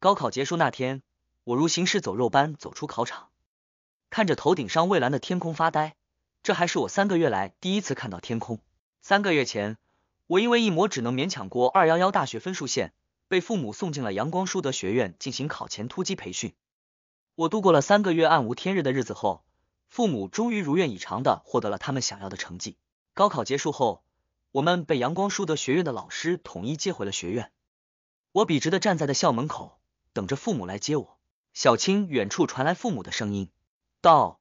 高考结束那天，我如行尸走肉般走出考场，看着头顶上蔚蓝的天空发呆。这还是我三个月来第一次看到天空。三个月前，我因为一模只能勉强过二幺幺大学分数线，被父母送进了阳光书德学院进行考前突击培训。我度过了三个月暗无天日的日子后，父母终于如愿以偿的获得了他们想要的成绩。高考结束后，我们被阳光书德学院的老师统一接回了学院。我笔直的站在的校门口。等着父母来接我。小青远处传来父母的声音，道：“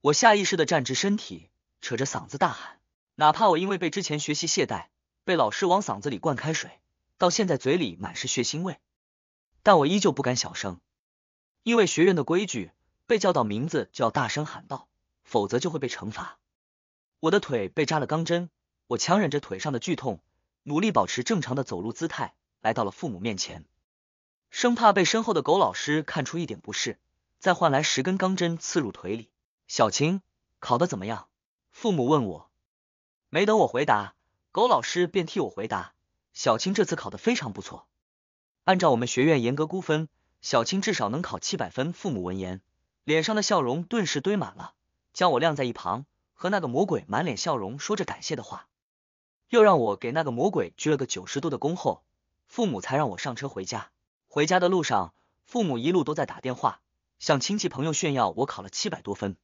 我下意识的站直身体，扯着嗓子大喊。哪怕我因为被之前学习懈怠，被老师往嗓子里灌开水，到现在嘴里满是血腥味，但我依旧不敢小声，因为学院的规矩，被叫到名字就要大声喊道，否则就会被惩罚。我的腿被扎了钢针，我强忍着腿上的剧痛，努力保持正常的走路姿态，来到了父母面前。”生怕被身后的狗老师看出一点不适，再换来十根钢针刺入腿里。小青考的怎么样？父母问我，没等我回答，狗老师便替我回答：小青这次考的非常不错，按照我们学院严格估分，小青至少能考七百分。父母闻言，脸上的笑容顿时堆满了，将我晾在一旁，和那个魔鬼满脸笑容说着感谢的话，又让我给那个魔鬼鞠了个九十度的躬后，父母才让我上车回家。回家的路上，父母一路都在打电话，向亲戚朋友炫耀我考了七百多分。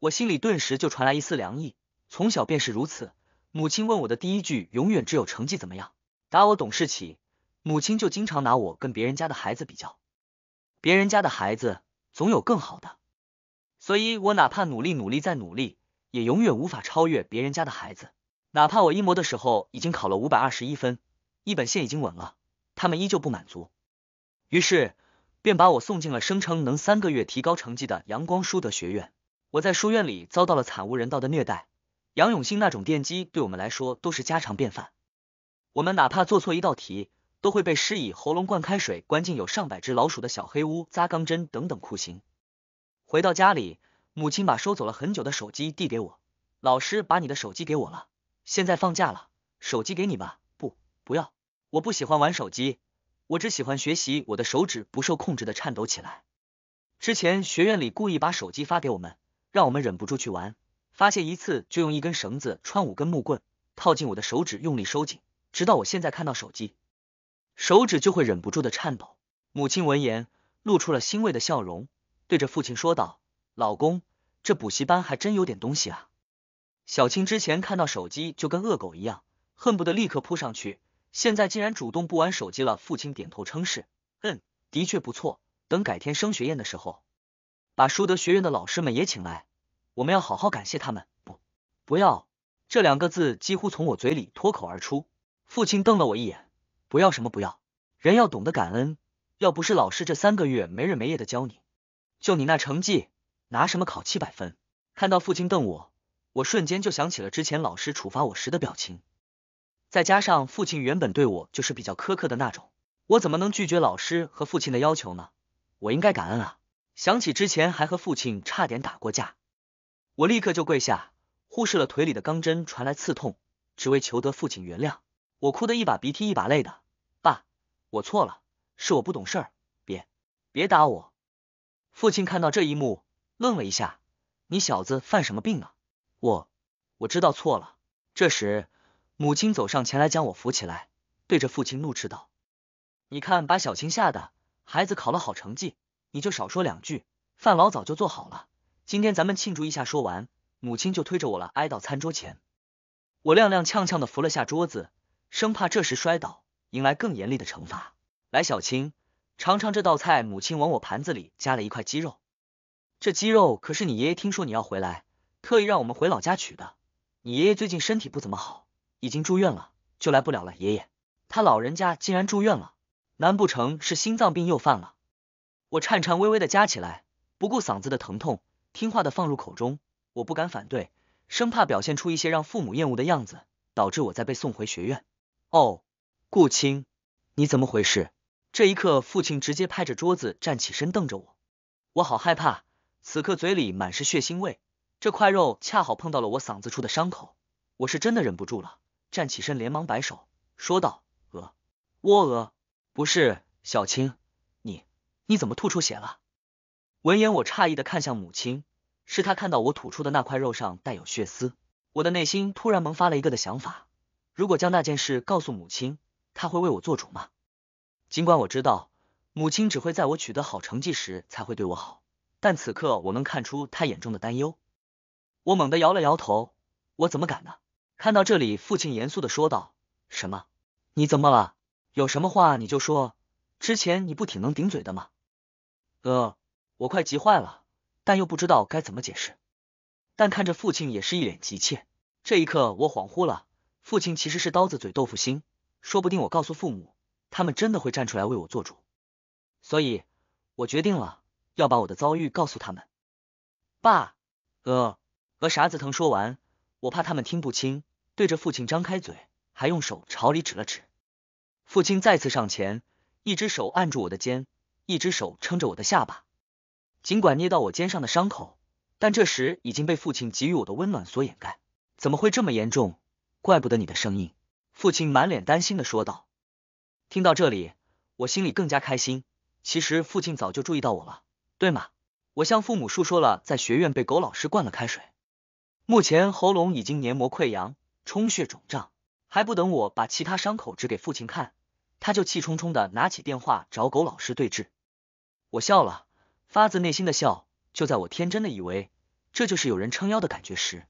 我心里顿时就传来一丝凉意。从小便是如此，母亲问我的第一句永远只有成绩怎么样。打我懂事起，母亲就经常拿我跟别人家的孩子比较，别人家的孩子总有更好的，所以我哪怕努力努力再努力，也永远无法超越别人家的孩子。哪怕我一模的时候已经考了五百二十一分，一本线已经稳了，他们依旧不满足。于是，便把我送进了声称能三个月提高成绩的阳光书德学院。我在书院里遭到了惨无人道的虐待，杨永兴那种电击对我们来说都是家常便饭。我们哪怕做错一道题，都会被施以喉咙灌开水、关进有上百只老鼠的小黑屋、扎钢针等等酷刑。回到家里，母亲把收走了很久的手机递给我：“老师把你的手机给我了，现在放假了，手机给你吧。”“不，不要，我不喜欢玩手机。”我只喜欢学习，我的手指不受控制的颤抖起来。之前学院里故意把手机发给我们，让我们忍不住去玩，发现一次就用一根绳子穿五根木棍，套进我的手指，用力收紧，直到我现在看到手机，手指就会忍不住的颤抖。母亲闻言露出了欣慰的笑容，对着父亲说道：“老公，这补习班还真有点东西啊。”小青之前看到手机就跟恶狗一样，恨不得立刻扑上去。现在竟然主动不玩手机了，父亲点头称是，嗯，的确不错。等改天升学宴的时候，把书德学院的老师们也请来，我们要好好感谢他们。不，不要这两个字几乎从我嘴里脱口而出。父亲瞪了我一眼，不要什么不要，人要懂得感恩。要不是老师这三个月没日没夜的教你，就你那成绩，拿什么考七百分？看到父亲瞪我，我瞬间就想起了之前老师处罚我时的表情。再加上父亲原本对我就是比较苛刻的那种，我怎么能拒绝老师和父亲的要求呢？我应该感恩啊！想起之前还和父亲差点打过架，我立刻就跪下，忽视了腿里的钢针传来刺痛，只为求得父亲原谅。我哭得一把鼻涕一把泪的，爸，我错了，是我不懂事，儿，别别打我！父亲看到这一幕，愣了一下，你小子犯什么病啊？我我知道错了。这时。母亲走上前来将我扶起来，对着父亲怒斥道：“你看，把小青吓的，孩子考了好成绩，你就少说两句。饭老早就做好了，今天咱们庆祝一下。”说完，母亲就推着我了挨到餐桌前。我踉踉跄跄的扶了下桌子，生怕这时摔倒，迎来更严厉的惩罚。来，小青，尝尝这道菜。母亲往我盘子里夹了一块鸡肉，这鸡肉可是你爷爷听说你要回来，特意让我们回老家取的。你爷爷最近身体不怎么好。已经住院了，就来不了了，爷爷。他老人家竟然住院了，难不成是心脏病又犯了？我颤颤巍巍的夹起来，不顾嗓子的疼痛，听话的放入口中。我不敢反对，生怕表现出一些让父母厌恶的样子，导致我再被送回学院。哦，顾青，你怎么回事？这一刻，父亲直接拍着桌子站起身瞪着我，我好害怕。此刻嘴里满是血腥味，这块肉恰好碰到了我嗓子处的伤口，我是真的忍不住了。站起身，连忙摆手，说道：“鹅，窝鹅，不是小青，你你怎么吐出血了？”闻言，我诧异的看向母亲，是她看到我吐出的那块肉上带有血丝。我的内心突然萌发了一个的想法，如果将那件事告诉母亲，她会为我做主吗？尽管我知道母亲只会在我取得好成绩时才会对我好，但此刻我能看出她眼中的担忧。我猛地摇了摇头，我怎么敢呢？看到这里，父亲严肃的说道：“什么？你怎么了？有什么话你就说。之前你不挺能顶嘴的吗？”呃，我快急坏了，但又不知道该怎么解释。但看着父亲也是一脸急切，这一刻我恍惚了。父亲其实是刀子嘴豆腐心，说不定我告诉父母，他们真的会站出来为我做主。所以，我决定了，要把我的遭遇告诉他们。爸，和傻子疼说完，我怕他们听不清。对着父亲张开嘴，还用手朝里指了指。父亲再次上前，一只手按住我的肩，一只手撑着我的下巴。尽管捏到我肩上的伤口，但这时已经被父亲给予我的温暖所掩盖。怎么会这么严重？怪不得你的声音。父亲满脸担心的说道。听到这里，我心里更加开心。其实父亲早就注意到我了，对吗？我向父母述说了在学院被狗老师灌了开水，目前喉咙已经黏膜溃疡。充血肿胀，还不等我把其他伤口指给父亲看，他就气冲冲的拿起电话找狗老师对峙。我笑了，发自内心的笑。就在我天真的以为这就是有人撑腰的感觉时，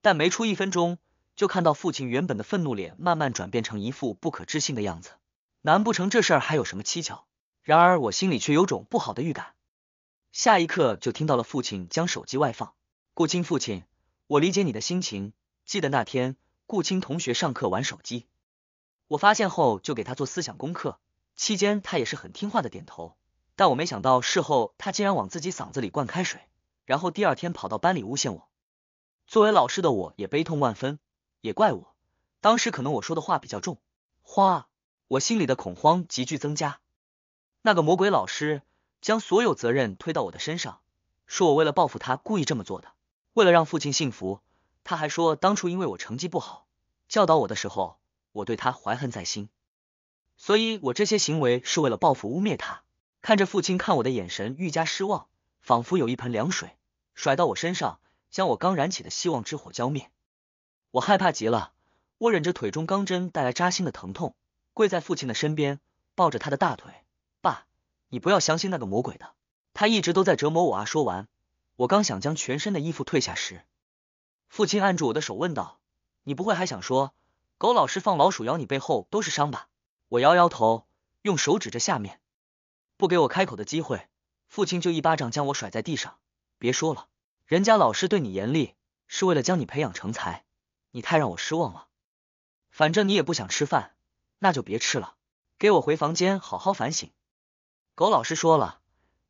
但没出一分钟，就看到父亲原本的愤怒脸慢慢转变成一副不可置信的样子。难不成这事还有什么蹊跷？然而我心里却有种不好的预感。下一刻就听到了父亲将手机外放：“顾青，父亲，我理解你的心情。”记得那天，顾青同学上课玩手机，我发现后就给他做思想功课，期间他也是很听话的点头，但我没想到事后他竟然往自己嗓子里灌开水，然后第二天跑到班里诬陷我。作为老师的我，也悲痛万分，也怪我，当时可能我说的话比较重，花我心里的恐慌急剧增加。那个魔鬼老师将所有责任推到我的身上，说我为了报复他故意这么做的，为了让父亲幸福。他还说，当初因为我成绩不好，教导我的时候，我对他怀恨在心，所以我这些行为是为了报复污蔑他。看着父亲看我的眼神愈加失望，仿佛有一盆凉水甩到我身上，将我刚燃起的希望之火浇灭。我害怕极了，我忍着腿中钢针带来扎心的疼痛，跪在父亲的身边，抱着他的大腿：“爸，你不要相信那个魔鬼的，他一直都在折磨我啊！”说完，我刚想将全身的衣服褪下时，父亲按住我的手问道：“你不会还想说，狗老师放老鼠咬你背后都是伤吧？”我摇摇头，用手指着下面，不给我开口的机会，父亲就一巴掌将我甩在地上。别说了，人家老师对你严厉是为了将你培养成才，你太让我失望了。反正你也不想吃饭，那就别吃了，给我回房间好好反省。狗老师说了，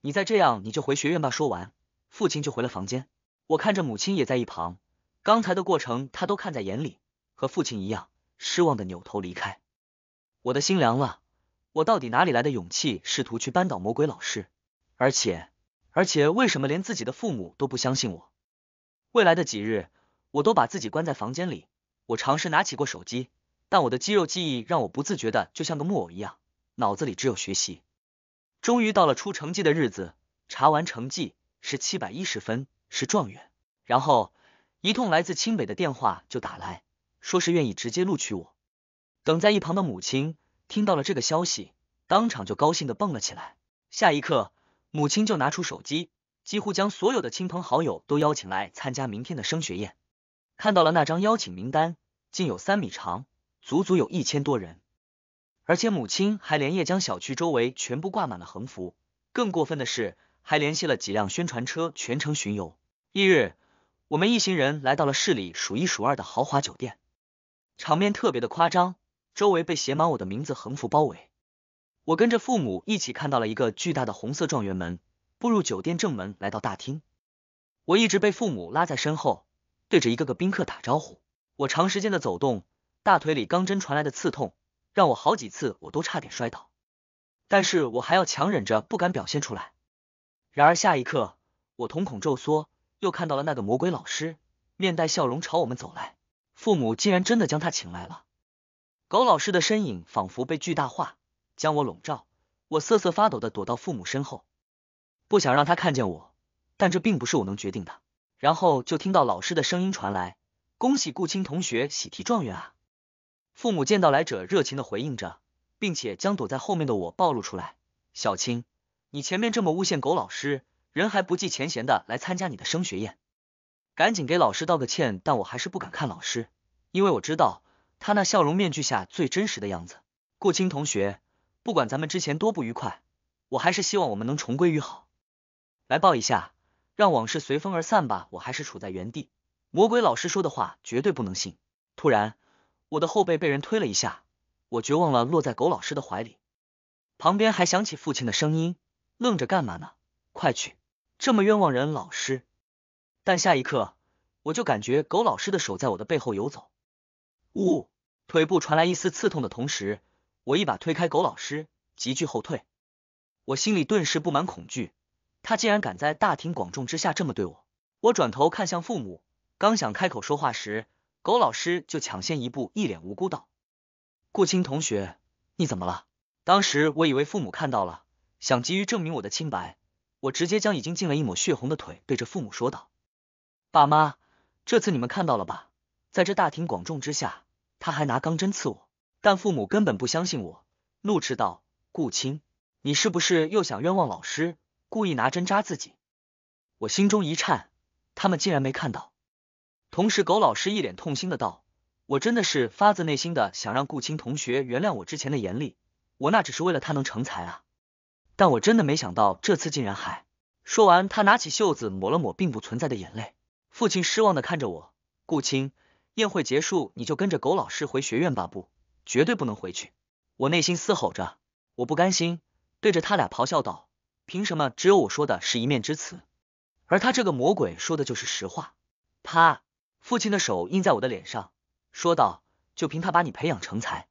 你再这样你就回学院吧。说完，父亲就回了房间。我看着母亲也在一旁。刚才的过程，他都看在眼里，和父亲一样失望的扭头离开。我的心凉了，我到底哪里来的勇气试图去扳倒魔鬼老师？而且，而且为什么连自己的父母都不相信我？未来的几日，我都把自己关在房间里，我尝试拿起过手机，但我的肌肉记忆让我不自觉的就像个木偶一样，脑子里只有学习。终于到了出成绩的日子，查完成绩是七百一十分，是状元。然后。一通来自清北的电话就打来，说是愿意直接录取我。等在一旁的母亲听到了这个消息，当场就高兴的蹦了起来。下一刻，母亲就拿出手机，几乎将所有的亲朋好友都邀请来参加明天的升学宴。看到了那张邀请名单，竟有三米长，足足有一千多人。而且母亲还连夜将小区周围全部挂满了横幅，更过分的是，还联系了几辆宣传车，全程巡游。翌日。我们一行人来到了市里数一数二的豪华酒店，场面特别的夸张，周围被写满我的名字横幅包围。我跟着父母一起看到了一个巨大的红色状元门，步入酒店正门，来到大厅。我一直被父母拉在身后，对着一个个宾客打招呼。我长时间的走动，大腿里钢针传来的刺痛，让我好几次我都差点摔倒，但是我还要强忍着，不敢表现出来。然而下一刻，我瞳孔骤缩。又看到了那个魔鬼老师，面带笑容朝我们走来。父母竟然真的将他请来了。狗老师的身影仿佛被巨大化，将我笼罩。我瑟瑟发抖的躲到父母身后，不想让他看见我，但这并不是我能决定的。然后就听到老师的声音传来：“恭喜顾青同学喜提状元啊！”父母见到来者，热情的回应着，并且将躲在后面的我暴露出来。小青，你前面这么诬陷狗老师。人还不计前嫌的来参加你的升学宴，赶紧给老师道个歉。但我还是不敢看老师，因为我知道他那笑容面具下最真实的样子。顾青同学，不管咱们之前多不愉快，我还是希望我们能重归于好。来抱一下，让往事随风而散吧。我还是处在原地。魔鬼老师说的话绝对不能信。突然，我的后背被人推了一下，我绝望了，落在狗老师的怀里。旁边还响起父亲的声音：“愣着干嘛呢？快去！”这么冤枉人，老师！但下一刻，我就感觉狗老师的手在我的背后游走，呜，腿部传来一丝刺痛的同时，我一把推开狗老师，急剧后退。我心里顿时布满恐惧，他竟然敢在大庭广众之下这么对我！我转头看向父母，刚想开口说话时，狗老师就抢先一步，一脸无辜道：“顾青同学，你怎么了？”当时我以为父母看到了，想急于证明我的清白。我直接将已经浸了一抹血红的腿对着父母说道：“爸妈，这次你们看到了吧？在这大庭广众之下，他还拿钢针刺我，但父母根本不相信我，怒斥道：‘顾青，你是不是又想冤枉老师，故意拿针扎自己？’”我心中一颤，他们竟然没看到。同时，狗老师一脸痛心的道：“我真的是发自内心的想让顾青同学原谅我之前的严厉，我那只是为了他能成才啊。”但我真的没想到，这次竟然还说完。他拿起袖子抹了抹并不存在的眼泪。父亲失望的看着我。顾青，宴会结束你就跟着苟老师回学院吧，不，绝对不能回去！我内心嘶吼着，我不甘心，对着他俩咆哮道：“凭什么只有我说的是一面之词，而他这个魔鬼说的就是实话？”他父亲的手印在我的脸上，说道：“就凭他把你培养成才。”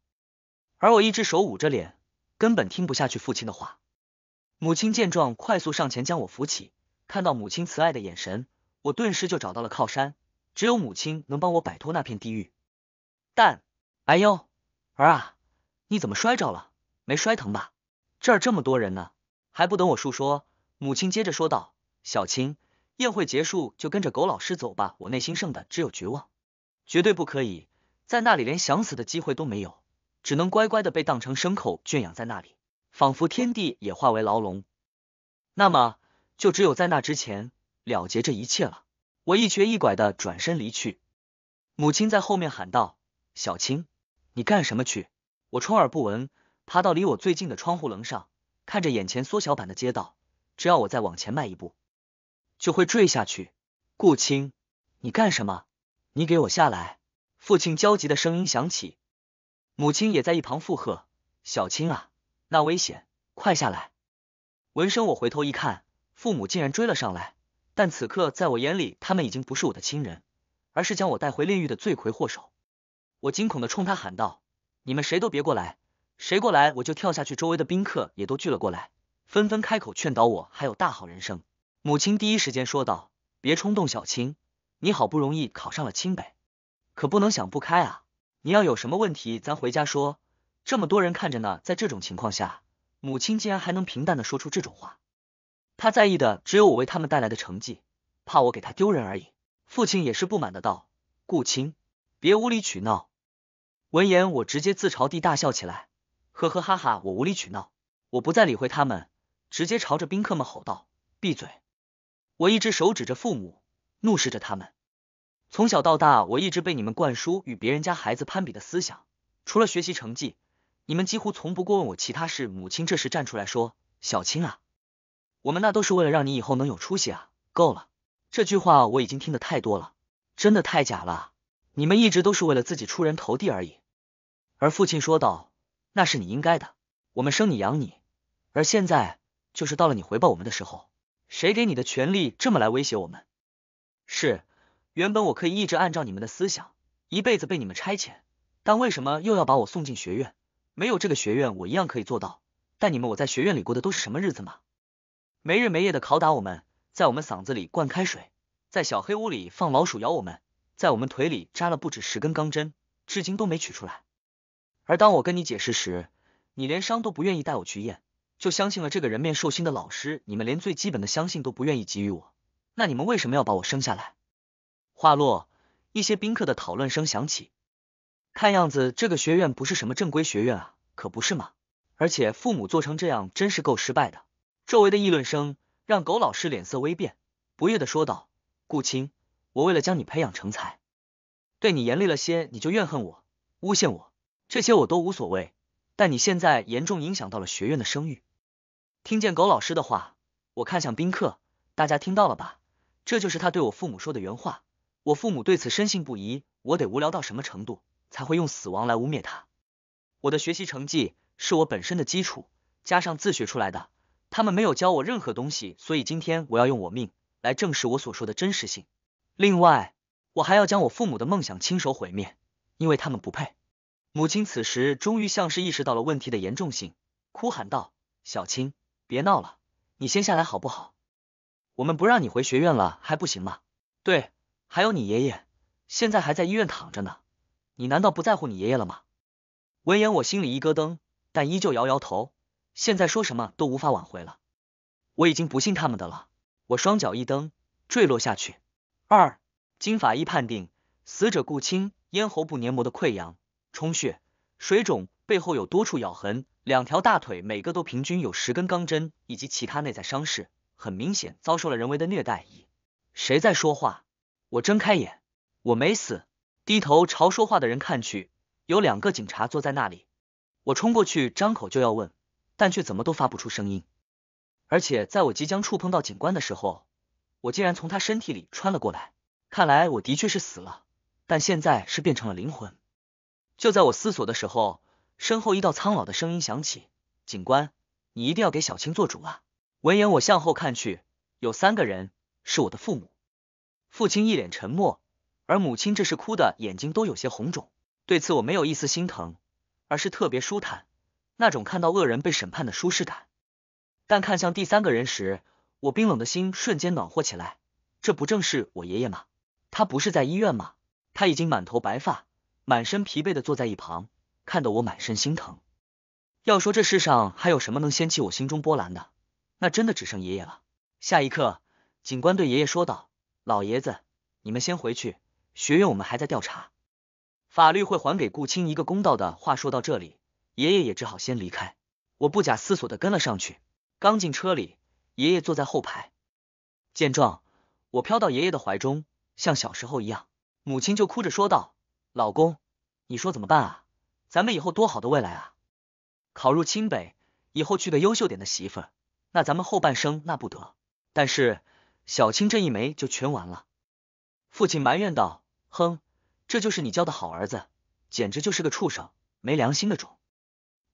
而我一只手捂着脸，根本听不下去父亲的话。母亲见状，快速上前将我扶起。看到母亲慈爱的眼神，我顿时就找到了靠山。只有母亲能帮我摆脱那片地狱。但，哎呦，儿啊，你怎么摔着了？没摔疼吧？这儿这么多人呢，还不等我述说，母亲接着说道：“小青，宴会结束就跟着狗老师走吧。”我内心剩的只有绝望，绝对不可以，在那里连想死的机会都没有，只能乖乖的被当成牲口圈养在那里。仿佛天地也化为牢笼，那么就只有在那之前了结这一切了。我一瘸一拐的转身离去，母亲在后面喊道：“小青，你干什么去？”我充耳不闻，爬到离我最近的窗户棱上，看着眼前缩小版的街道。只要我再往前迈一步，就会坠下去。顾青，你干什么？你给我下来！父亲焦急的声音响起，母亲也在一旁附和：“小青啊。”那危险，快下来！闻声，我回头一看，父母竟然追了上来。但此刻，在我眼里，他们已经不是我的亲人，而是将我带回炼狱的罪魁祸首。我惊恐的冲他喊道：“你们谁都别过来，谁过来我就跳下去！”周围的宾客也都聚了过来，纷纷开口劝导我，还有大好人生。母亲第一时间说道：“别冲动，小青，你好不容易考上了清北，可不能想不开啊！你要有什么问题，咱回家说。”这么多人看着呢，在这种情况下，母亲竟然还能平淡的说出这种话。他在意的只有我为他们带来的成绩，怕我给他丢人而已。父亲也是不满的道：“顾青，别无理取闹。”闻言，我直接自嘲地大笑起来，呵呵哈哈，我无理取闹。我不再理会他们，直接朝着宾客们吼道：“闭嘴！”我一只手指着父母，怒视着他们。从小到大，我一直被你们灌输与别人家孩子攀比的思想，除了学习成绩。你们几乎从不过问我其他事。母亲这时站出来说：“小青啊，我们那都是为了让你以后能有出息啊。”够了，这句话我已经听得太多了，真的太假了。你们一直都是为了自己出人头地而已。而父亲说道：“那是你应该的，我们生你养你，而现在就是到了你回报我们的时候。谁给你的权利这么来威胁我们？是原本我可以一直按照你们的思想，一辈子被你们差遣，但为什么又要把我送进学院？”没有这个学院，我一样可以做到。但你们，我在学院里过的都是什么日子吗？没日没夜的拷打我们，在我们嗓子里灌开水，在小黑屋里放老鼠咬我们，在我们腿里扎了不止十根钢针，至今都没取出来。而当我跟你解释时，你连伤都不愿意带我去验，就相信了这个人面兽心的老师。你们连最基本的相信都不愿意给予我，那你们为什么要把我生下来？话落，一些宾客的讨论声响起。看样子这个学院不是什么正规学院啊，可不是吗？而且父母做成这样真是够失败的。周围的议论声让狗老师脸色微变，不悦的说道：“顾青，我为了将你培养成才，对你严厉了些，你就怨恨我、诬陷我，这些我都无所谓。但你现在严重影响到了学院的声誉。”听见狗老师的话，我看向宾客，大家听到了吧？这就是他对我父母说的原话。我父母对此深信不疑，我得无聊到什么程度？才会用死亡来污蔑他。我的学习成绩是我本身的基础，加上自学出来的。他们没有教我任何东西，所以今天我要用我命来证实我所说的真实性。另外，我还要将我父母的梦想亲手毁灭，因为他们不配。母亲此时终于像是意识到了问题的严重性，哭喊道：“小青，别闹了，你先下来好不好？我们不让你回学院了还不行吗？对，还有你爷爷，现在还在医院躺着呢。”你难道不在乎你爷爷了吗？闻言，我心里一咯噔，但依旧摇摇头。现在说什么都无法挽回了，我已经不信他们的了。我双脚一蹬，坠落下去。二经法医判定死者顾青咽喉部黏膜的溃疡、充血、水肿，背后有多处咬痕，两条大腿每个都平均有十根钢针以及其他内在伤势，很明显遭受了人为的虐待。一谁在说话？我睁开眼，我没死。低头朝说话的人看去，有两个警察坐在那里。我冲过去，张口就要问，但却怎么都发不出声音。而且在我即将触碰到警官的时候，我竟然从他身体里穿了过来。看来我的确是死了，但现在是变成了灵魂。就在我思索的时候，身后一道苍老的声音响起：“警官，你一定要给小青做主啊！”闻言，我向后看去，有三个人，是我的父母。父亲一脸沉默。而母亲这时哭的眼睛都有些红肿，对此我没有一丝心疼，而是特别舒坦，那种看到恶人被审判的舒适感。但看向第三个人时，我冰冷的心瞬间暖和起来，这不正是我爷爷吗？他不是在医院吗？他已经满头白发，满身疲惫的坐在一旁，看得我满身心疼。要说这世上还有什么能掀起我心中波澜的，那真的只剩爷爷了。下一刻，警官对爷爷说道：“老爷子，你们先回去。”学院我们还在调查，法律会还给顾青一个公道的。话说到这里，爷爷也只好先离开。我不假思索的跟了上去。刚进车里，爷爷坐在后排。见状，我飘到爷爷的怀中，像小时候一样。母亲就哭着说道：“老公，你说怎么办啊？咱们以后多好的未来啊！考入清北，以后娶个优秀点的媳妇儿，那咱们后半生那不得？但是小青这一枚就全完了。”父亲埋怨道。哼，这就是你教的好儿子，简直就是个畜生，没良心的种！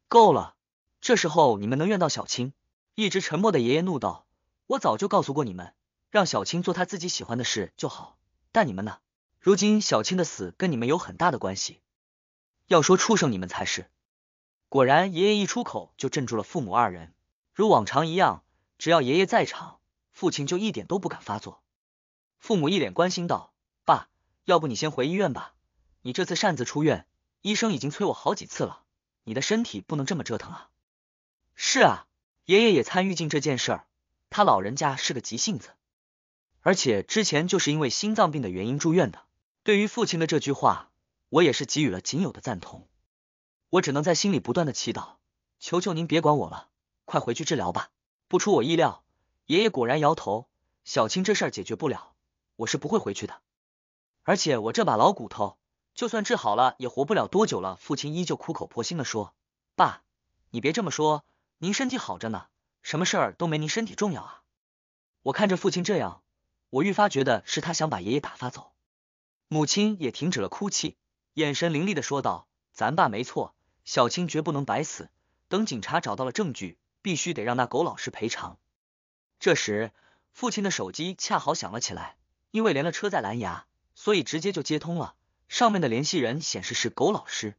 够了，这时候你们能怨到小青？一直沉默的爷爷怒道：“我早就告诉过你们，让小青做他自己喜欢的事就好，但你们呢？如今小青的死跟你们有很大的关系。要说畜生，你们才是。”果然，爷爷一出口就镇住了父母二人。如往常一样，只要爷爷在场，父亲就一点都不敢发作。父母一脸关心道。要不你先回医院吧，你这次擅自出院，医生已经催我好几次了，你的身体不能这么折腾啊。是啊，爷爷也参与进这件事儿，他老人家是个急性子，而且之前就是因为心脏病的原因住院的。对于父亲的这句话，我也是给予了仅有的赞同，我只能在心里不断的祈祷，求求您别管我了，快回去治疗吧。不出我意料，爷爷果然摇头，小青这事儿解决不了，我是不会回去的。而且我这把老骨头，就算治好了也活不了多久了。父亲依旧苦口婆心的说：“爸，你别这么说，您身体好着呢，什么事儿都没您身体重要啊。”我看着父亲这样，我愈发觉得是他想把爷爷打发走。母亲也停止了哭泣，眼神凌厉的说道：“咱爸没错，小青绝不能白死。等警察找到了证据，必须得让那狗老师赔偿。”这时，父亲的手机恰好响了起来，因为连了车载蓝牙。所以直接就接通了，上面的联系人显示是狗老师。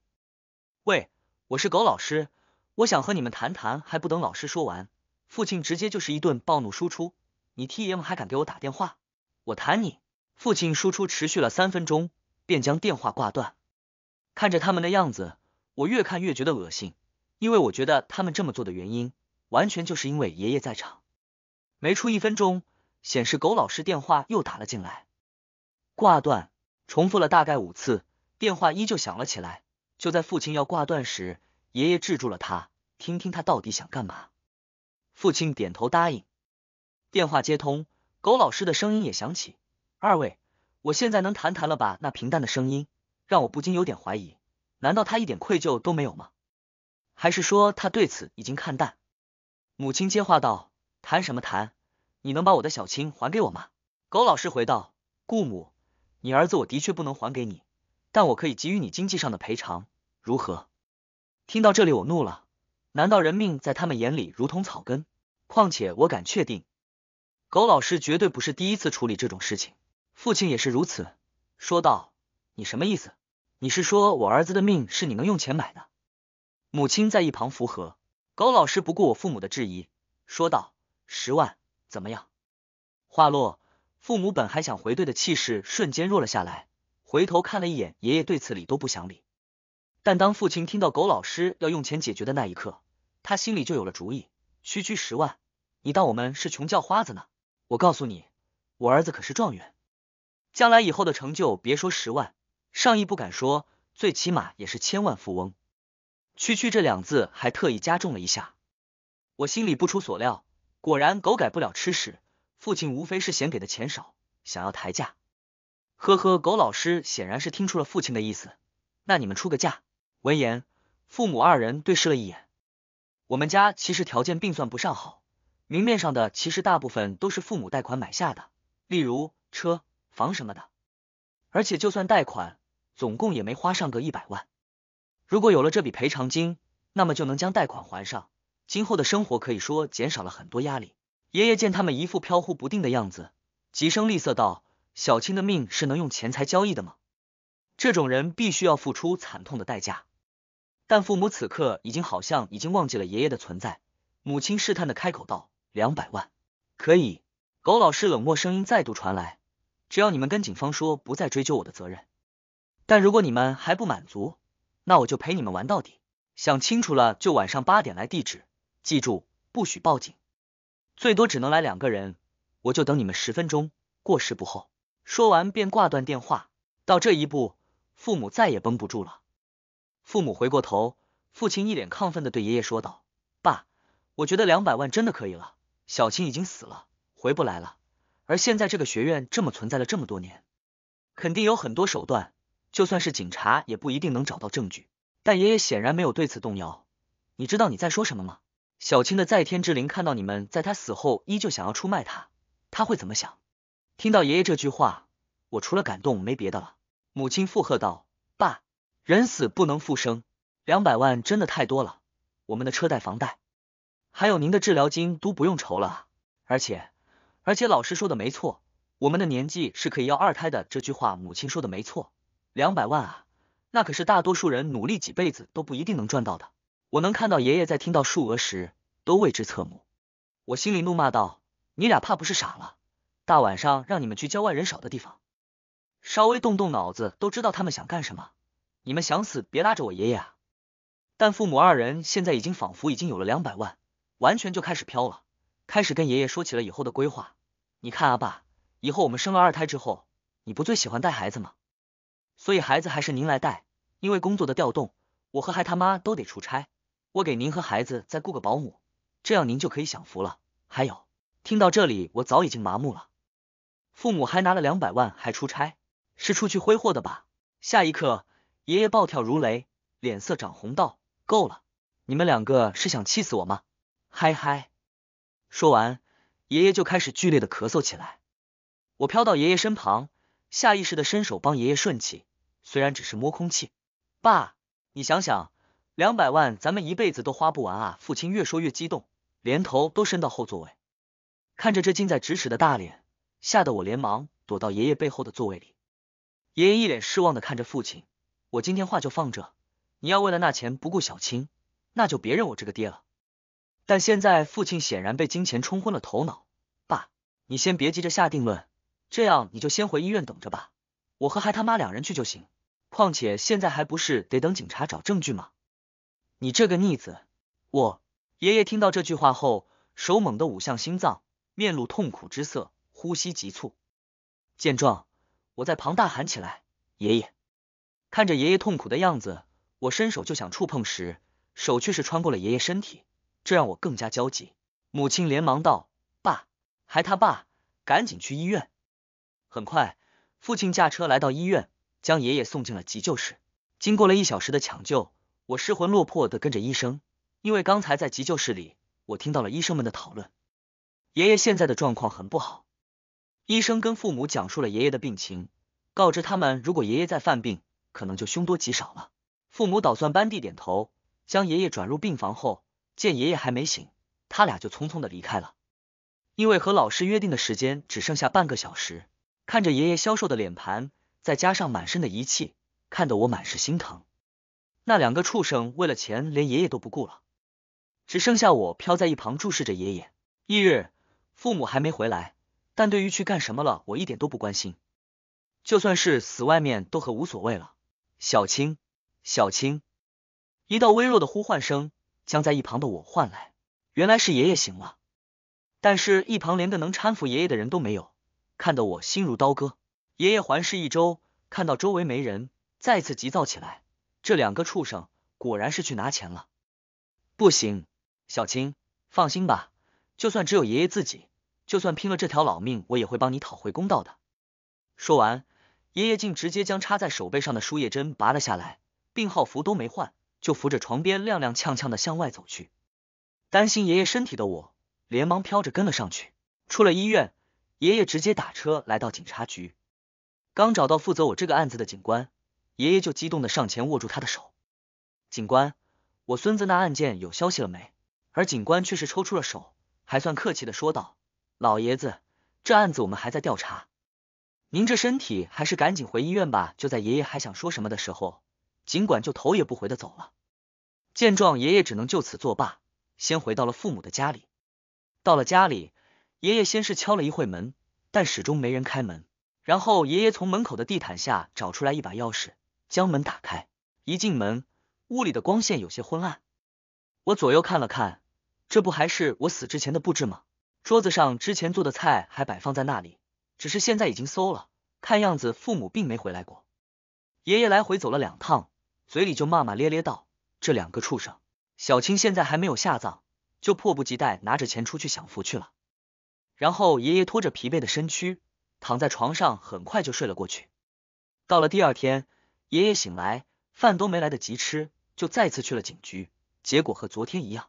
喂，我是狗老师，我想和你们谈谈。还不等老师说完，父亲直接就是一顿暴怒输出。你 T M 还敢给我打电话？我弹你！父亲输出持续了三分钟，便将电话挂断。看着他们的样子，我越看越觉得恶心，因为我觉得他们这么做的原因，完全就是因为爷爷在场。没出一分钟，显示狗老师电话又打了进来。挂断，重复了大概五次，电话依旧响了起来。就在父亲要挂断时，爷爷制住了他，听听他到底想干嘛。父亲点头答应。电话接通，苟老师的声音也响起：“二位，我现在能谈谈了吧？”那平淡的声音让我不禁有点怀疑，难道他一点愧疚都没有吗？还是说他对此已经看淡？母亲接话道：“谈什么谈？你能把我的小青还给我吗？”苟老师回道：“顾母。”你儿子，我的确不能还给你，但我可以给予你经济上的赔偿，如何？听到这里，我怒了，难道人命在他们眼里如同草根？况且我敢确定，狗老师绝对不是第一次处理这种事情，父亲也是如此。说道，你什么意思？你是说我儿子的命是你能用钱买的？母亲在一旁附和。狗老师不顾我父母的质疑，说道：十万，怎么样？话落。父母本还想回队的气势瞬间弱了下来，回头看了一眼爷爷，对此理都不想理。但当父亲听到狗老师要用钱解决的那一刻，他心里就有了主意。区区十万，你当我们是穷叫花子呢？我告诉你，我儿子可是状元，将来以后的成就，别说十万，上亿不敢说，最起码也是千万富翁。区区这两字还特意加重了一下，我心里不出所料，果然狗改不了吃屎。父亲无非是嫌给的钱少，想要抬价。呵呵，狗老师显然是听出了父亲的意思。那你们出个价。闻言，父母二人对视了一眼。我们家其实条件并算不上好，明面上的其实大部分都是父母贷款买下的，例如车、房什么的。而且就算贷款，总共也没花上个一百万。如果有了这笔赔偿金，那么就能将贷款还上，今后的生活可以说减少了很多压力。爷爷见他们一副飘忽不定的样子，急声厉色道：“小青的命是能用钱财交易的吗？这种人必须要付出惨痛的代价。”但父母此刻已经好像已经忘记了爷爷的存在。母亲试探的开口道：“两百万，可以。”狗老师冷漠声音再度传来：“只要你们跟警方说不再追究我的责任，但如果你们还不满足，那我就陪你们玩到底。想清楚了，就晚上八点来地址，记住，不许报警。”最多只能来两个人，我就等你们十分钟，过时不候。说完便挂断电话。到这一步，父母再也绷不住了。父母回过头，父亲一脸亢奋的对爷爷说道：“爸，我觉得两百万真的可以了。小青已经死了，回不来了。而现在这个学院这么存在了这么多年，肯定有很多手段，就算是警察也不一定能找到证据。”但爷爷显然没有对此动摇。你知道你在说什么吗？小青的在天之灵看到你们在他死后依旧想要出卖他，他会怎么想？听到爷爷这句话，我除了感动没别的了。母亲附和道：“爸，人死不能复生，两百万真的太多了，我们的车贷、房贷，还有您的治疗金都不用愁了。而且，而且老师说的没错，我们的年纪是可以要二胎的。这句话母亲说的没错，两百万啊，那可是大多数人努力几辈子都不一定能赚到的。”我能看到爷爷在听到数额时都为之侧目，我心里怒骂道：“你俩怕不是傻了？大晚上让你们去郊外人少的地方，稍微动动脑子都知道他们想干什么。你们想死别拉着我爷爷啊！”但父母二人现在已经仿佛已经有了两百万，完全就开始飘了，开始跟爷爷说起了以后的规划。你看阿爸，以后我们生了二胎之后，你不最喜欢带孩子吗？所以孩子还是您来带，因为工作的调动，我和孩他妈都得出差。我给您和孩子再雇个保姆，这样您就可以享福了。还有，听到这里，我早已经麻木了。父母还拿了两百万，还出差，是出去挥霍的吧？下一刻，爷爷暴跳如雷，脸色涨红道：“够了，你们两个是想气死我吗？”嗨嗨！说完，爷爷就开始剧烈的咳嗽起来。我飘到爷爷身旁，下意识的伸手帮爷爷顺气，虽然只是摸空气。爸，你想想。两百万，咱们一辈子都花不完啊！父亲越说越激动，连头都伸到后座位，看着这近在咫尺的大脸，吓得我连忙躲到爷爷背后的座位里。爷爷一脸失望的看着父亲，我今天话就放这，你要为了那钱不顾小青，那就别认我这个爹了。但现在父亲显然被金钱冲昏了头脑，爸，你先别急着下定论，这样你就先回医院等着吧，我和孩他妈两人去就行，况且现在还不是得等警察找证据吗？你这个逆子！我爷爷听到这句话后，手猛地捂向心脏，面露痛苦之色，呼吸急促。见状，我在旁大喊起来：“爷爷！”看着爷爷痛苦的样子，我伸手就想触碰时，手却是穿过了爷爷身体，这让我更加焦急。母亲连忙道：“爸，还他爸，赶紧去医院！”很快，父亲驾车来到医院，将爷爷送进了急救室。经过了一小时的抢救。我失魂落魄的跟着医生，因为刚才在急救室里，我听到了医生们的讨论。爷爷现在的状况很不好，医生跟父母讲述了爷爷的病情，告知他们如果爷爷再犯病，可能就凶多吉少了。父母打算搬地点头，将爷爷转入病房后，见爷爷还没醒，他俩就匆匆的离开了。因为和老师约定的时间只剩下半个小时，看着爷爷消瘦的脸盘，再加上满身的仪器，看得我满是心疼。那两个畜生为了钱，连爷爷都不顾了，只剩下我飘在一旁注视着爷爷。翌日，父母还没回来，但对于去干什么了，我一点都不关心，就算是死外面都和无所谓了。小青，小青，一道微弱的呼唤声将在一旁的我唤来，原来是爷爷醒了，但是一旁连个能搀扶爷爷的人都没有，看得我心如刀割。爷爷环视一周，看到周围没人，再次急躁起来。这两个畜生果然是去拿钱了，不行，小青，放心吧，就算只有爷爷自己，就算拼了这条老命，我也会帮你讨回公道的。说完，爷爷竟直接将插在手背上的输液针拔了下来，病号服都没换，就扶着床边踉踉跄跄的向外走去。担心爷爷身体的我，连忙飘着跟了上去。出了医院，爷爷直接打车来到警察局，刚找到负责我这个案子的警官。爷爷就激动的上前握住他的手，警官，我孙子那案件有消息了没？而警官却是抽出了手，还算客气的说道：“老爷子，这案子我们还在调查，您这身体还是赶紧回医院吧。”就在爷爷还想说什么的时候，警官就头也不回的走了。见状，爷爷只能就此作罢，先回到了父母的家里。到了家里，爷爷先是敲了一会门，但始终没人开门。然后爷爷从门口的地毯下找出来一把钥匙。将门打开，一进门，屋里的光线有些昏暗。我左右看了看，这不还是我死之前的布置吗？桌子上之前做的菜还摆放在那里，只是现在已经馊了。看样子父母并没回来过。爷爷来回走了两趟，嘴里就骂骂咧咧道：“这两个畜生，小青现在还没有下葬，就迫不及待拿着钱出去享福去了。”然后爷爷拖着疲惫的身躯躺在床上，很快就睡了过去。到了第二天。爷爷醒来，饭都没来得及吃，就再次去了警局。结果和昨天一样，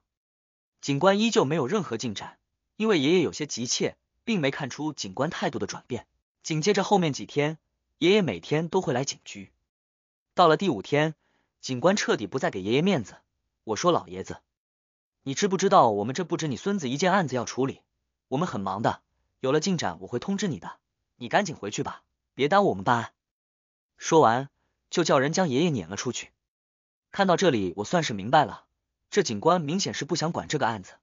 警官依旧没有任何进展。因为爷爷有些急切，并没看出警官态度的转变。紧接着后面几天，爷爷每天都会来警局。到了第五天，警官彻底不再给爷爷面子。我说：“老爷子，你知不知道我们这不止你孙子一件案子要处理？我们很忙的。有了进展，我会通知你的。你赶紧回去吧，别耽误我们办案。”说完。就叫人将爷爷撵了出去。看到这里，我算是明白了，这警官明显是不想管这个案子。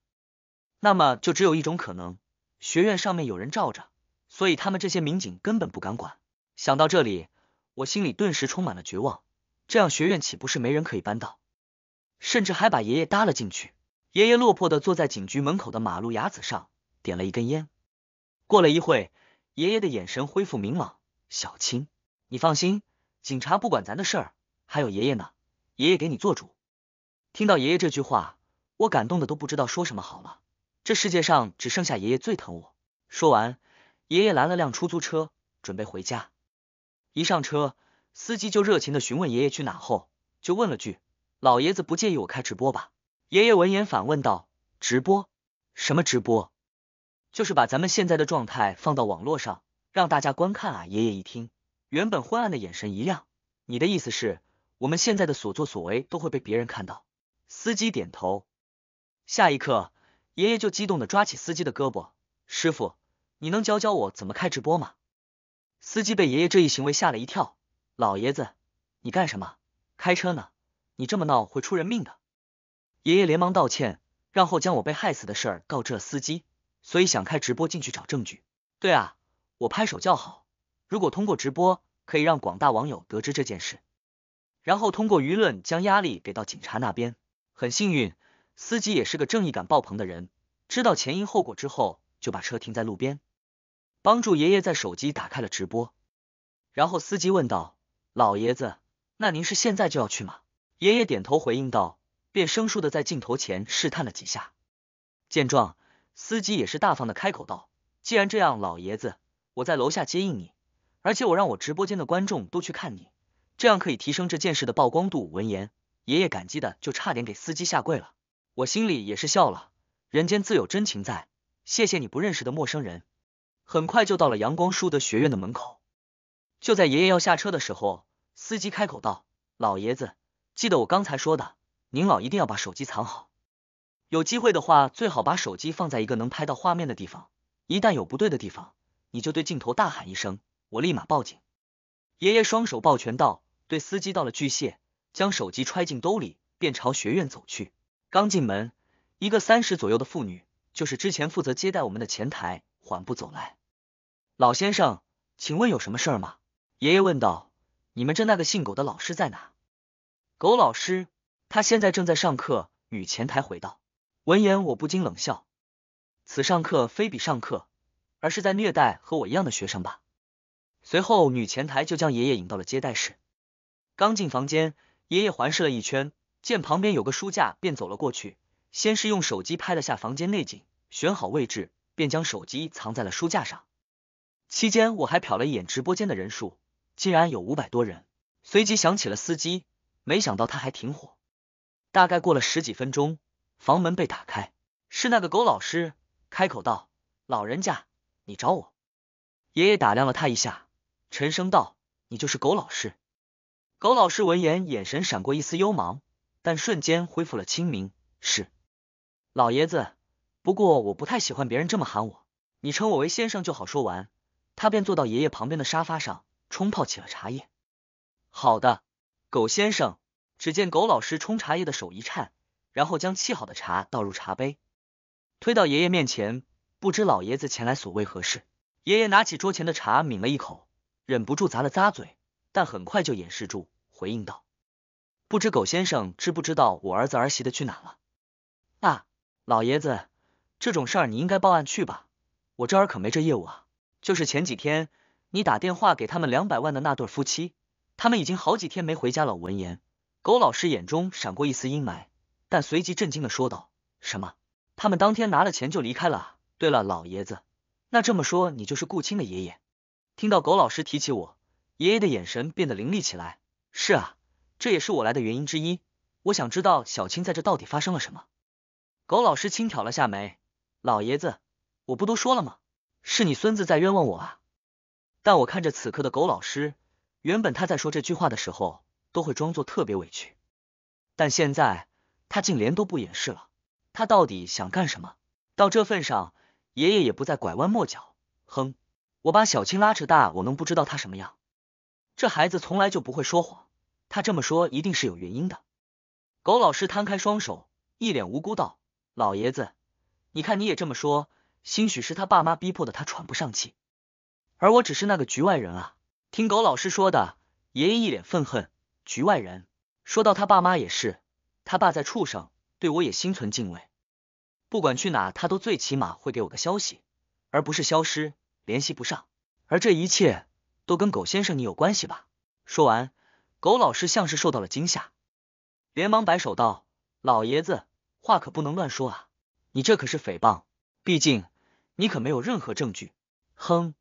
那么就只有一种可能，学院上面有人罩着，所以他们这些民警根本不敢管。想到这里，我心里顿时充满了绝望。这样学院岂不是没人可以扳倒？甚至还把爷爷搭了进去。爷爷落魄的坐在警局门口的马路牙子上，点了一根烟。过了一会，爷爷的眼神恢复明朗。小青，你放心。警察不管咱的事儿，还有爷爷呢，爷爷给你做主。听到爷爷这句话，我感动的都不知道说什么好了。这世界上只剩下爷爷最疼我。说完，爷爷拦了辆出租车，准备回家。一上车，司机就热情的询问爷爷去哪，后就问了句：“老爷子不介意我开直播吧？”爷爷闻言反问道：“直播？什么直播？就是把咱们现在的状态放到网络上，让大家观看啊。”爷爷一听。原本昏暗的眼神一亮，你的意思是我们现在的所作所为都会被别人看到。司机点头，下一刻，爷爷就激动的抓起司机的胳膊，师傅，你能教教我怎么开直播吗？司机被爷爷这一行为吓了一跳，老爷子，你干什么？开车呢？你这么闹会出人命的。爷爷连忙道歉，然后将我被害死的事儿告知了司机，所以想开直播进去找证据。对啊，我拍手叫好。如果通过直播可以让广大网友得知这件事，然后通过舆论将压力给到警察那边，很幸运，司机也是个正义感爆棚的人，知道前因后果之后，就把车停在路边，帮助爷爷在手机打开了直播，然后司机问道：“老爷子，那您是现在就要去吗？”爷爷点头回应道，便生疏的在镜头前试探了几下，见状，司机也是大方的开口道：“既然这样，老爷子，我在楼下接应你。”而且我让我直播间的观众都去看你，这样可以提升这件事的曝光度。闻言，爷爷感激的就差点给司机下跪了。我心里也是笑了，人间自有真情在，谢谢你不认识的陌生人。很快就到了阳光书德学院的门口，就在爷爷要下车的时候，司机开口道：“老爷子，记得我刚才说的，您老一定要把手机藏好，有机会的话，最好把手机放在一个能拍到画面的地方，一旦有不对的地方，你就对镜头大喊一声。”我立马报警。爷爷双手抱拳道：“对司机道了句谢，将手机揣进兜里，便朝学院走去。”刚进门，一个三十左右的妇女，就是之前负责接待我们的前台，缓步走来。“老先生，请问有什么事儿吗？”爷爷问道。“你们这那个姓狗的老师在哪？”“狗老师，他现在正在上课。”与前台回道。闻言，我不禁冷笑：“此上课非彼上课，而是在虐待和我一样的学生吧？”随后，女前台就将爷爷引到了接待室。刚进房间，爷爷环视了一圈，见旁边有个书架，便走了过去。先是用手机拍了下房间内景，选好位置，便将手机藏在了书架上。期间，我还瞟了一眼直播间的人数，竟然有五百多人。随即想起了司机，没想到他还挺火。大概过了十几分钟，房门被打开，是那个狗老师开口道：“老人家，你找我？”爷爷打量了他一下。沉声道：“你就是狗老师。”狗老师闻言，眼神闪过一丝幽芒，但瞬间恢复了清明。是，老爷子。不过我不太喜欢别人这么喊我，你称我为先生就好。说完，他便坐到爷爷旁边的沙发上，冲泡起了茶叶。好的，狗先生。只见狗老师冲茶叶的手一颤，然后将沏好的茶倒入茶杯，推到爷爷面前。不知老爷子前来所为何事？爷爷拿起桌前的茶，抿了一口。忍不住咂了咂嘴，但很快就掩饰住，回应道：“不知狗先生知不知道我儿子儿媳的去哪了？”“啊，老爷子，这种事儿你应该报案去吧，我这儿可没这业务啊。”“就是前几天你打电话给他们两百万的那对夫妻，他们已经好几天没回家了。”闻言，狗老师眼中闪过一丝阴霾，但随即震惊的说道：“什么？他们当天拿了钱就离开了？对了，老爷子，那这么说，你就是顾青的爷爷？”听到苟老师提起我，爷爷的眼神变得凌厉起来。是啊，这也是我来的原因之一。我想知道小青在这到底发生了什么。苟老师轻挑了下眉：“老爷子，我不都说了吗？是你孙子在冤枉我啊！”但我看着此刻的苟老师，原本他在说这句话的时候都会装作特别委屈，但现在他竟连都不掩饰了。他到底想干什么？到这份上，爷爷也不再拐弯抹角，哼。我把小青拉扯大，我能不知道他什么样？这孩子从来就不会说谎，他这么说一定是有原因的。狗老师摊开双手，一脸无辜道：“老爷子，你看你也这么说，兴许是他爸妈逼迫的，他喘不上气，而我只是那个局外人啊。”听狗老师说的，爷爷一脸愤恨：“局外人。”说到他爸妈也是，他爸在畜生，对我也心存敬畏，不管去哪，他都最起码会给我个消息，而不是消失。联系不上，而这一切都跟狗先生你有关系吧？说完，狗老师像是受到了惊吓，连忙摆手道：“老爷子，话可不能乱说啊！你这可是诽谤，毕竟你可没有任何证据。”哼，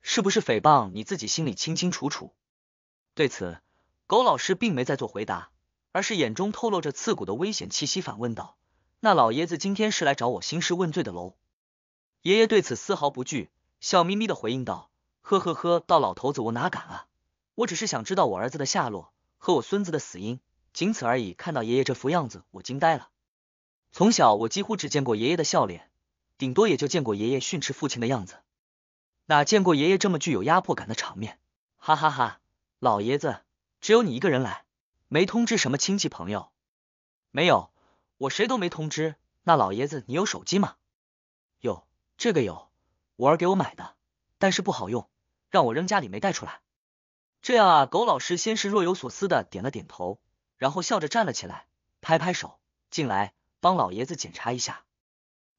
是不是诽谤你自己心里清清楚楚？对此，狗老师并没再做回答，而是眼中透露着刺骨的危险气息，反问道：“那老爷子今天是来找我兴师问罪的？”喽？”爷爷对此丝毫不惧。笑眯眯的回应道：“呵呵呵，到老头子我哪敢啊！我只是想知道我儿子的下落和我孙子的死因，仅此而已。”看到爷爷这副样子，我惊呆了。从小我几乎只见过爷爷的笑脸，顶多也就见过爷爷训斥父亲的样子，哪见过爷爷这么具有压迫感的场面？哈哈哈！老爷子，只有你一个人来，没通知什么亲戚朋友？没有，我谁都没通知。那老爷子，你有手机吗？有，这个有。我儿给我买的，但是不好用，让我扔家里没带出来。这样啊，狗老师先是若有所思的点了点头，然后笑着站了起来，拍拍手，进来帮老爷子检查一下。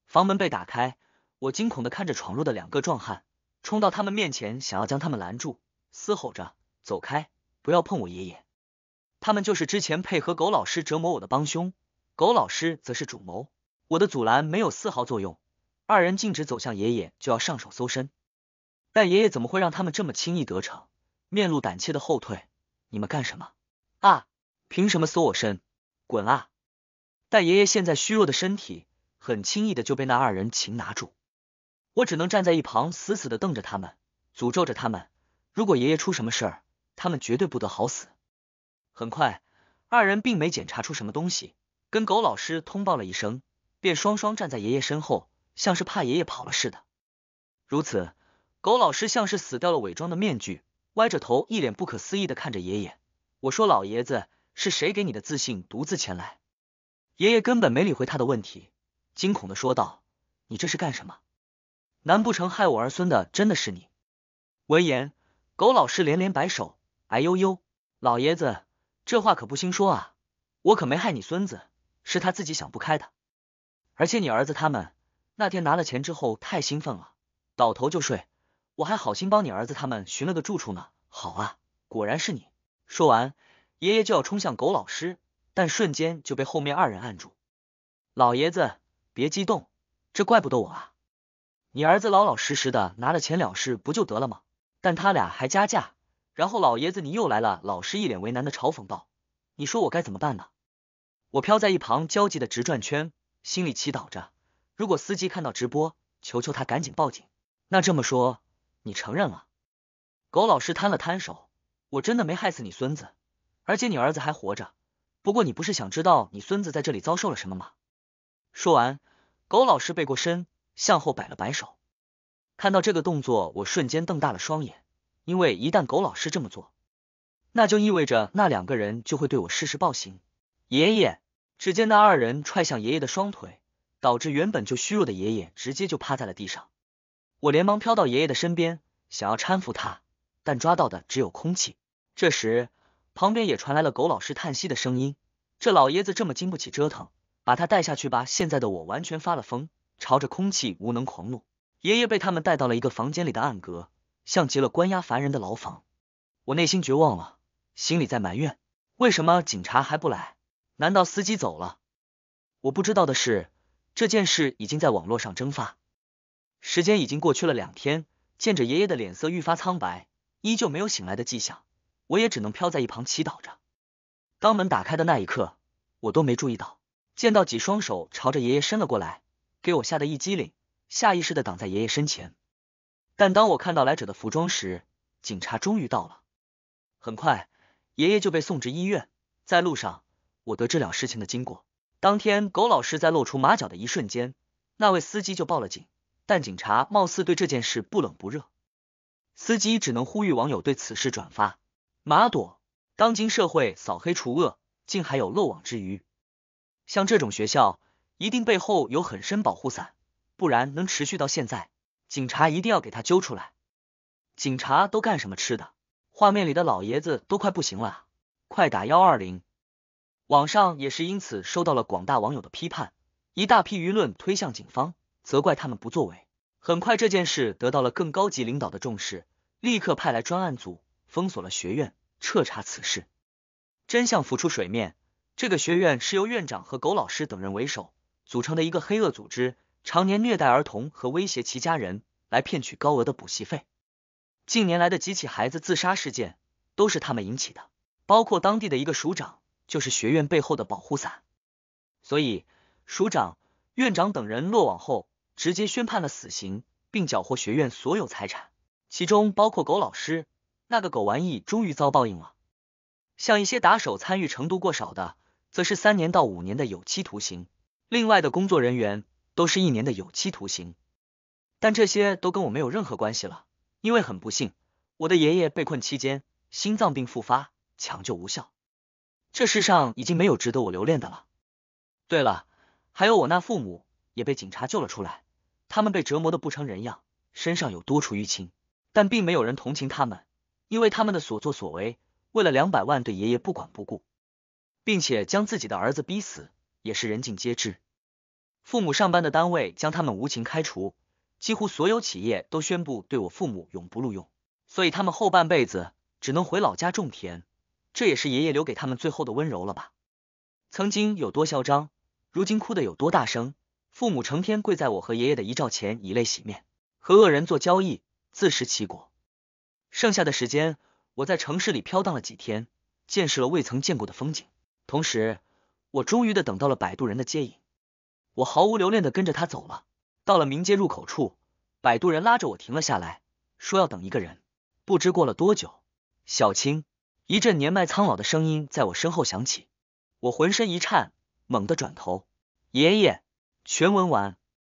房门被打开，我惊恐的看着闯入的两个壮汉，冲到他们面前想要将他们拦住，嘶吼着走开，不要碰我爷爷。他们就是之前配合狗老师折磨我的帮凶，狗老师则是主谋。我的阻拦没有丝毫作用。二人径直走向爷爷，就要上手搜身，但爷爷怎么会让他们这么轻易得逞？面露胆怯的后退，你们干什么？啊？凭什么搜我身？滚！啊！”但爷爷现在虚弱的身体，很轻易的就被那二人擒拿住。我只能站在一旁，死死的瞪着他们，诅咒着他们。如果爷爷出什么事儿，他们绝对不得好死。很快，二人并没检查出什么东西，跟狗老师通报了一声，便双双站在爷爷身后。像是怕爷爷跑了似的，如此，狗老师像是死掉了伪装的面具，歪着头，一脸不可思议的看着爷爷。我说：“老爷子，是谁给你的自信独自前来？”爷爷根本没理会他的问题，惊恐的说道：“你这是干什么？难不成害我儿孙的真的是你？”闻言，狗老师连连摆手：“哎呦呦，老爷子，这话可不兴说啊，我可没害你孙子，是他自己想不开的，而且你儿子他们。”那天拿了钱之后太兴奋了，倒头就睡。我还好心帮你儿子他们寻了个住处呢。好啊，果然是你。说完，爷爷就要冲向狗老师，但瞬间就被后面二人按住。老爷子，别激动，这怪不得我啊。你儿子老老实实的拿了钱了事不就得了吗？但他俩还加价。然后老爷子你又来了。老师一脸为难的嘲讽道：“你说我该怎么办呢？”我飘在一旁焦急的直转圈，心里祈祷着。如果司机看到直播，求求他赶紧报警。那这么说，你承认了？狗老师摊了摊手，我真的没害死你孙子，而且你儿子还活着。不过你不是想知道你孙子在这里遭受了什么吗？说完，狗老师背过身，向后摆了摆手。看到这个动作，我瞬间瞪大了双眼，因为一旦狗老师这么做，那就意味着那两个人就会对我实施暴行。爷爷，只见那二人踹向爷爷的双腿。导致原本就虚弱的爷爷直接就趴在了地上，我连忙飘到爷爷的身边，想要搀扶他，但抓到的只有空气。这时，旁边也传来了狗老师叹息的声音：“这老爷子这么经不起折腾，把他带下去吧。”现在的我完全发了疯，朝着空气无能狂怒。爷爷被他们带到了一个房间里的暗格，像极了关押凡人的牢房。我内心绝望了，心里在埋怨：为什么警察还不来？难道司机走了？我不知道的是。这件事已经在网络上蒸发，时间已经过去了两天，见着爷爷的脸色愈发苍白，依旧没有醒来的迹象，我也只能飘在一旁祈祷着。当门打开的那一刻，我都没注意到，见到几双手朝着爷爷伸了过来，给我吓得一激灵，下意识的挡在爷爷身前。但当我看到来者的服装时，警察终于到了，很快爷爷就被送至医院，在路上我得知了事情的经过。当天，狗老师在露出马脚的一瞬间，那位司机就报了警，但警察貌似对这件事不冷不热，司机只能呼吁网友对此事转发。马朵，当今社会扫黑除恶，竟还有漏网之鱼，像这种学校一定背后有很深保护伞，不然能持续到现在，警察一定要给他揪出来。警察都干什么吃的？画面里的老爷子都快不行了，快打幺二零。网上也是因此受到了广大网友的批判，一大批舆论推向警方，责怪他们不作为。很快，这件事得到了更高级领导的重视，立刻派来专案组，封锁了学院，彻查此事。真相浮出水面，这个学院是由院长和苟老师等人为首组成的一个黑恶组织，常年虐待儿童和威胁其家人，来骗取高额的补习费。近年来的几起孩子自杀事件都是他们引起的，包括当地的一个署长。就是学院背后的保护伞，所以署长、院长等人落网后，直接宣判了死刑，并缴获学院所有财产，其中包括狗老师那个狗玩意，终于遭报应了。像一些打手参与程度过少的，则是三年到五年的有期徒刑；，另外的工作人员都是一年的有期徒刑。但这些都跟我没有任何关系了，因为很不幸，我的爷爷被困期间心脏病复发，抢救无效。这世上已经没有值得我留恋的了。对了，还有我那父母也被警察救了出来，他们被折磨的不成人样，身上有多处淤青，但并没有人同情他们，因为他们的所作所为，为了两百万对爷爷不管不顾，并且将自己的儿子逼死，也是人尽皆知。父母上班的单位将他们无情开除，几乎所有企业都宣布对我父母永不录用，所以他们后半辈子只能回老家种田。这也是爷爷留给他们最后的温柔了吧？曾经有多嚣张，如今哭得有多大声？父母成天跪在我和爷爷的遗照前以泪洗面，和恶人做交易，自食其果。剩下的时间，我在城市里飘荡了几天，见识了未曾见过的风景。同时，我终于的等到了摆渡人的接引，我毫无留恋的跟着他走了。到了明街入口处，摆渡人拉着我停了下来，说要等一个人。不知过了多久，小青。一阵年迈苍老的声音在我身后响起，我浑身一颤，猛地转头。爷爷，全文完。